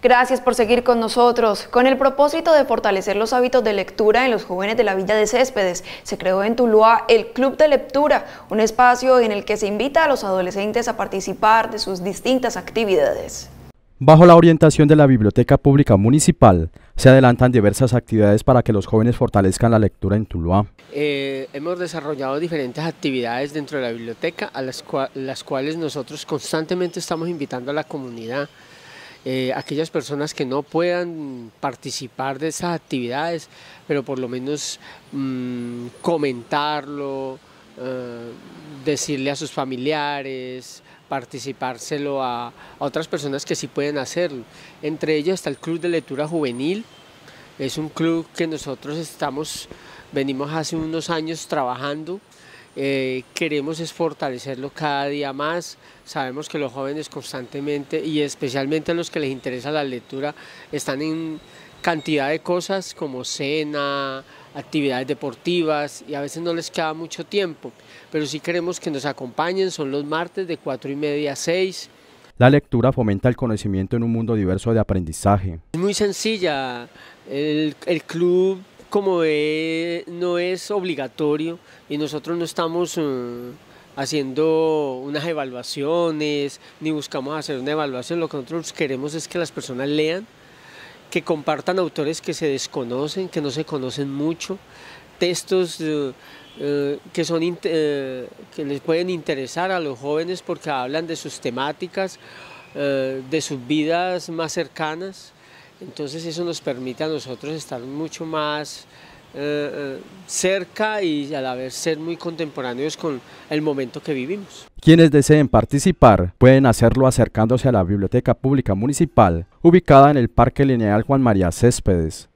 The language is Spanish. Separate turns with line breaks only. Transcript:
Gracias por seguir con nosotros. Con el propósito de fortalecer los hábitos de lectura en los jóvenes de la Villa de Céspedes, se creó en Tuluá el Club de Lectura, un espacio en el que se invita a los adolescentes a participar de sus distintas actividades.
Bajo la orientación de la Biblioteca Pública Municipal, se adelantan diversas actividades para que los jóvenes fortalezcan la lectura en Tuluá.
Eh, hemos desarrollado diferentes actividades dentro de la biblioteca, a las cuales nosotros constantemente estamos invitando a la comunidad eh, aquellas personas que no puedan participar de esas actividades, pero por lo menos mm, comentarlo, eh, decirle a sus familiares, participárselo a, otras personas que sí pueden hacerlo. Entre ellas está el Club de Lectura Juvenil. Es un club que nosotros estamos, venimos hace unos años trabajando eh, queremos es fortalecerlo cada día más. Sabemos que los jóvenes constantemente y especialmente a los que les interesa la lectura están en cantidad de cosas como cena, actividades deportivas y a veces no les queda mucho tiempo, pero sí queremos que nos acompañen, son los martes de 4 y media a 6.
La lectura fomenta el conocimiento en un mundo diverso de aprendizaje.
Es muy sencilla, el club como no es obligatorio y nosotros no estamos eh, haciendo unas evaluaciones, ni buscamos hacer una evaluación, lo que nosotros queremos es que las personas lean, que compartan autores que se desconocen, que no se conocen mucho, textos eh, eh, que, son que les pueden interesar a los jóvenes porque hablan de sus temáticas, de sus vidas más cercanas. Entonces eso nos permite a nosotros estar mucho más eh, eh, cerca y a la vez ser muy contemporáneos con el momento que vivimos.
Quienes deseen participar pueden hacerlo acercándose a la Biblioteca Pública Municipal ubicada en el Parque Lineal Juan María Céspedes.